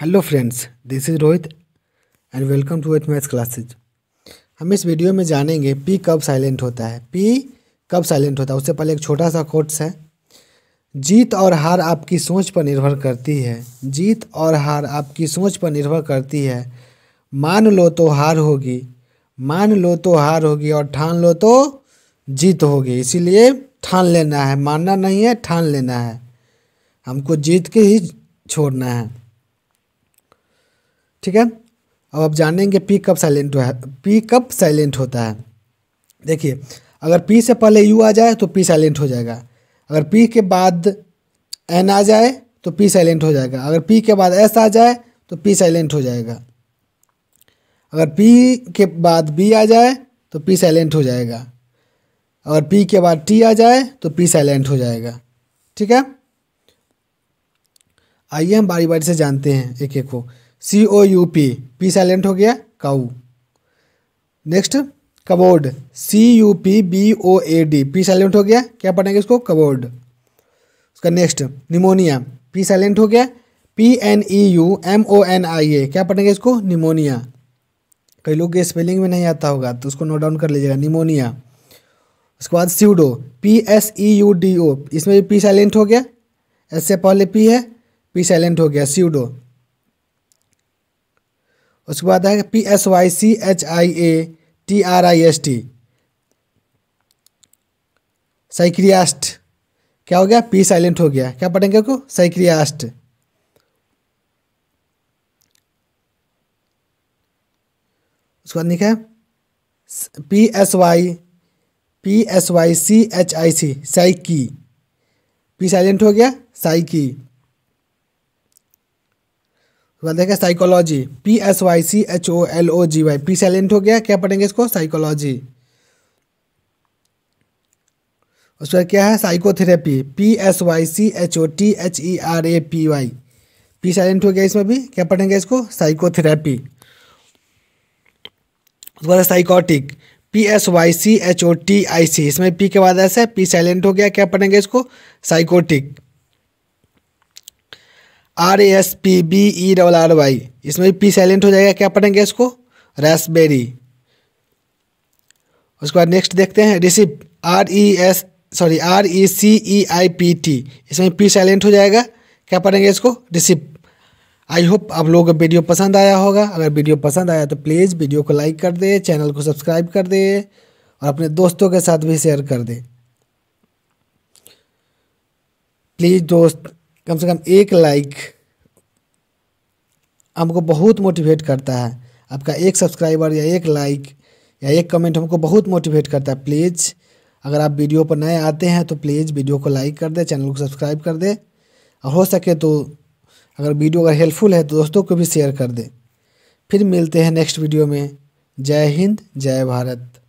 hello friends this is Rohit and welcome to eighth maths classes हम इस video में जानेंगे पी कब साइलेंट होता है पी कब साइलेंट होता है उससे पहले एक छोटा सा कोट्स है जीत और हार आपकी सोच पर निर्भर करती है जीत और हार आपकी सोच पर निर्भर करती है मान लो तो हार होगी मान लो तो हार होगी और ठान लो तो जीत होगी इसीलिए ठान लेना है मानना नहीं है ठान लेना है हमको जीत के ही छोड़ना है ठीक है अब आप जानेंगे पी कब साइलेंट है पी कब साइलेंट होता है देखिए अगर पी से पहले यू आ जाए तो पी साइलेंट हो जाएगा अगर पी के बाद एन आ जाए तो पी साइलेंट हो जाएगा अगर पी के बाद एस आ जाए तो पी साइलेंट हो जाएगा अगर पी के बाद बी आ जाए तो पी साइलेंट हो जाएगा अगर पी के बाद टी आ जाए तो पी साइलेंट हो जाएगा ठीक है आइए हम बारी बारी से जानते हैं एक एक को C O U P P silent हो गया coup next cupboard C U P B O A D P silent हो गया क्या पढ़ेंगे इसको कबोर्ड उसका नेक्स्ट निमोनिया पी साइलेंट हो गया P N E U M O N I A क्या पढ़ेंगे इसको निमोनिया कई लोग के स्पेलिंग में नहीं आता होगा तो उसको नोट डाउन कर लीजिएगा निमोनिया उसके बाद pseudo P S E U D O इसमें भी पी साइलेंट हो गया एस से पहले पी है पी साइलेंट हो गया सीडो उसके बाद है P S Y C H I A T R I S T psychiatrist क्या हो गया पी साइलेंट हो गया क्या पढ़ेंगे आपको साइक्रियास्ट उसके बाद लिखा है P S Y P S Y C H I C psyche P silent हो गया साइकी उसके देखें psychology P S Y C H O L O G Y P silent हो गया क्या पढ़ेंगे इसको साइकोलॉजी उसके बाद क्या है psychotherapy P S Y C H O T H E R A P Y P silent हो गया इसमें भी क्या पढ़ेंगे इसको साइकोथेरेपी उसके बाद psychotic P S Y C H O T I C इसमें पी के बाद ऐसा है पी साइलेंट हो गया क्या पढ़ेंगे इसको psychotic R A S P B E double R Y इसमें भी पी साइलेंट हो जाएगा क्या पढ़ेंगे इसको रेसबेरी उसके बाद नेक्स्ट देखते हैं receipt R E S sorry R E C E I P T इसमें पी साइलेंट हो जाएगा क्या पढ़ेंगे इसको रिसिप आई होप आप लोगों को वीडियो पसंद आया होगा अगर वीडियो पसंद आया तो प्लीज़ वीडियो को लाइक कर दे चैनल को सब्सक्राइब कर दे और अपने दोस्तों के साथ भी शेयर कर दे प्लीज़ दोस्त कम से कम एक लाइक हमको बहुत मोटिवेट करता है आपका एक सब्सक्राइबर या एक लाइक या एक कमेंट हमको बहुत मोटिवेट करता है प्लीज़ अगर आप वीडियो पर नए आते हैं तो प्लीज़ वीडियो को लाइक कर दे चैनल को सब्सक्राइब कर दे और हो सके तो अगर वीडियो अगर हेल्पफुल है तो दोस्तों को भी शेयर कर दे फिर मिलते हैं नेक्स्ट वीडियो में जय हिंद जय भारत